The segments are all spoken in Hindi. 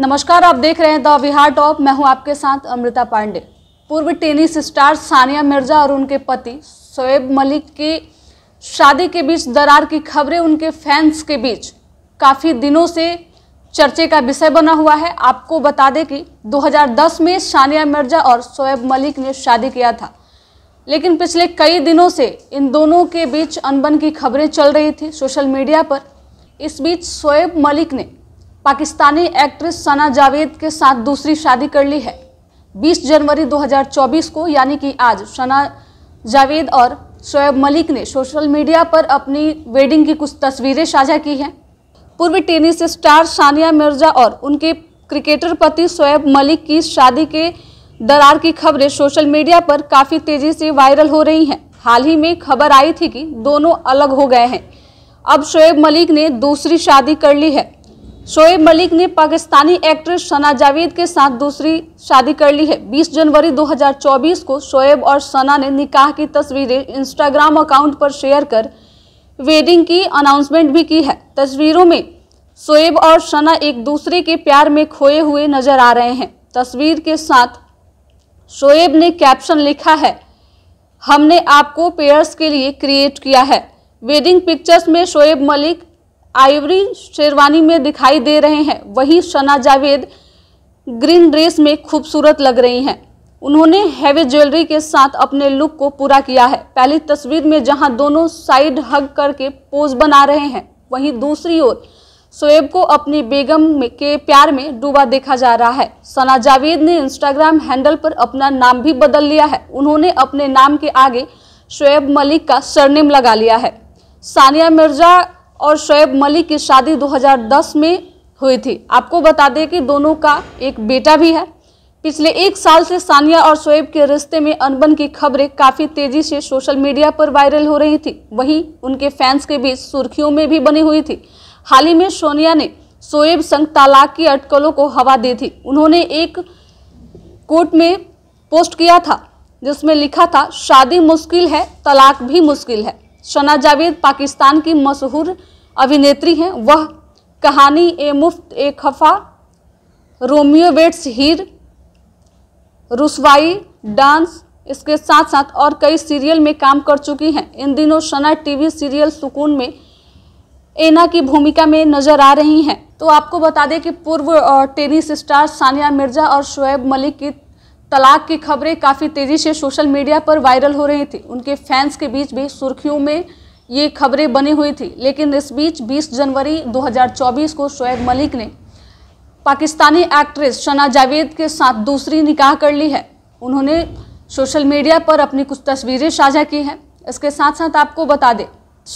नमस्कार आप देख रहे हैं द बिहार टॉप मैं हूं आपके साथ अमृता पांडे पूर्व टेनिस स्टार सानिया मिर्जा और उनके पति शोएब मलिक की शादी के बीच दरार की खबरें उनके फैंस के बीच काफ़ी दिनों से चर्चे का विषय बना हुआ है आपको बता दें कि 2010 में सानिया मिर्जा और शोएब मलिक ने शादी किया था लेकिन पिछले कई दिनों से इन दोनों के बीच अनबन की खबरें चल रही थी सोशल मीडिया पर इस बीच शोएब मलिक ने पाकिस्तानी एक्ट्रेस सना जावेद के साथ दूसरी शादी कर ली है 20 जनवरी 2024 को यानी कि आज सना जावेद और शोएब मलिक ने सोशल मीडिया पर अपनी वेडिंग की कुछ तस्वीरें साझा की हैं पूर्वी टेनिस स्टार सानिया मिर्जा और उनके क्रिकेटर पति शोएब मलिक की शादी के दरार की खबरें सोशल मीडिया पर काफ़ी तेज़ी से वायरल हो रही हैं हाल ही में खबर आई थी कि दोनों अलग हो गए हैं अब शोएब मलिक ने दूसरी शादी कर ली है शोएब मलिक ने पाकिस्तानी एक्ट्रेस सना जावेद के साथ दूसरी शादी कर ली है 20 जनवरी 2024 को शोएब और सना ने निकाह की तस्वीरें इंस्टाग्राम अकाउंट पर शेयर कर वेडिंग की अनाउंसमेंट भी की है तस्वीरों में शोएब और सना एक दूसरे के प्यार में खोए हुए नजर आ रहे हैं तस्वीर के साथ शोएब ने कैप्शन लिखा है हमने आपको पेयर्स के लिए क्रिएट किया है वेडिंग पिक्चर्स में शोएब मलिक आइवरी शेरवानी में दिखाई दे रहे हैं वहीं शना जावेद ग्रीन ड्रेस में खूबसूरत लग रही हैं उन्होंने हैवी ज्वेलरी के साथ अपने लुक को पूरा किया है पहली तस्वीर में जहां दोनों साइड हग करके पोज बना रहे हैं वहीं दूसरी ओर शोएब को अपनी बेगम में के प्यार में डूबा देखा जा रहा है सना जावेद ने इंस्टाग्राम हैंडल पर अपना नाम भी बदल लिया है उन्होंने अपने नाम के आगे शोएब मलिक का सरनेम लगा लिया है सानिया मिर्जा और शोएब मलिक की शादी 2010 में हुई थी आपको बता दें कि दोनों का एक बेटा भी है पिछले एक साल से सानिया और शोएब के रिश्ते में अनबन की खबरें काफ़ी तेज़ी से सोशल मीडिया पर वायरल हो रही थी वहीं उनके फैंस के बीच सुर्खियों में भी बनी हुई थी हाल ही में सोनिया ने शोएब संग तालाक की अटकलों को हवा दी थी उन्होंने एक कोर्ट में पोस्ट किया था जिसमें लिखा था शादी मुश्किल है तलाक भी मुश्किल है शना जावेद पाकिस्तान की मशहूर अभिनेत्री हैं वह कहानी ए मुफ्त ए खफा रोमियो वेट्स हीर रुसवाई डांस इसके साथ साथ और कई सीरियल में काम कर चुकी हैं इन दिनों शना टीवी सीरियल सुकून में एना की भूमिका में नजर आ रही हैं तो आपको बता दें कि पूर्व टेनिस स्टार सानिया मिर्जा और शोएब मलिक की तलाक की खबरें काफ़ी तेज़ी से सोशल मीडिया पर वायरल हो रही थी उनके फैंस के बीच भी सुर्खियों में ये खबरें बनी हुई थी लेकिन इस बीच 20 जनवरी 2024 को शोएब मलिक ने पाकिस्तानी एक्ट्रेस शना जावेद के साथ दूसरी निकाह कर ली है उन्होंने सोशल मीडिया पर अपनी कुछ तस्वीरें साझा की हैं इसके साथ साथ आपको बता दें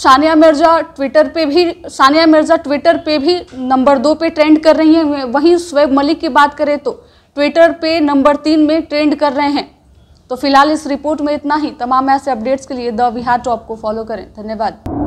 सानिया मिर्ज़ा ट्विटर पे भी सानिया मिर्ज़ा ट्विटर पे भी नंबर दो पे ट्रेंड कर रही हैं वहीं शोएब मलिक की बात करें तो ट्विटर पे नंबर तीन में ट्रेंड कर रहे हैं तो फिलहाल इस रिपोर्ट में इतना ही तमाम ऐसे अपडेट्स के लिए द बिहार टॉप को फॉलो करें धन्यवाद